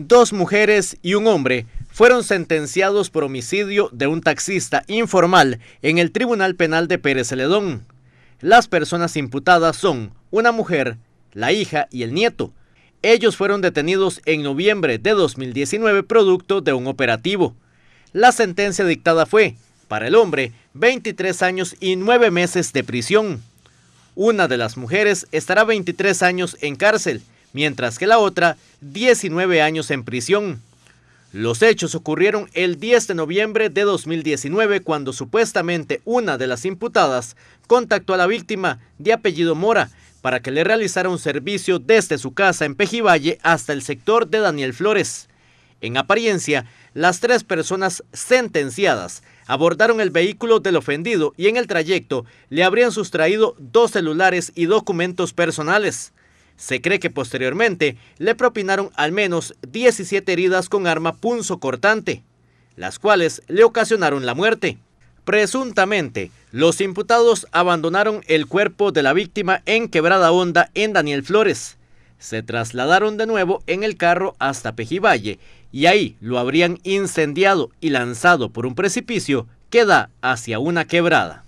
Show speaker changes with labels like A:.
A: Dos mujeres y un hombre fueron sentenciados por homicidio de un taxista informal en el Tribunal Penal de Pérez Celedón. Las personas imputadas son una mujer, la hija y el nieto. Ellos fueron detenidos en noviembre de 2019 producto de un operativo. La sentencia dictada fue, para el hombre, 23 años y 9 meses de prisión. Una de las mujeres estará 23 años en cárcel mientras que la otra 19 años en prisión. Los hechos ocurrieron el 10 de noviembre de 2019 cuando supuestamente una de las imputadas contactó a la víctima de apellido Mora para que le realizara un servicio desde su casa en Pejivalle hasta el sector de Daniel Flores. En apariencia, las tres personas sentenciadas abordaron el vehículo del ofendido y en el trayecto le habrían sustraído dos celulares y documentos personales. Se cree que posteriormente le propinaron al menos 17 heridas con arma punzo cortante, las cuales le ocasionaron la muerte. Presuntamente, los imputados abandonaron el cuerpo de la víctima en Quebrada Honda en Daniel Flores. Se trasladaron de nuevo en el carro hasta Pejivalle y ahí lo habrían incendiado y lanzado por un precipicio que da hacia una quebrada.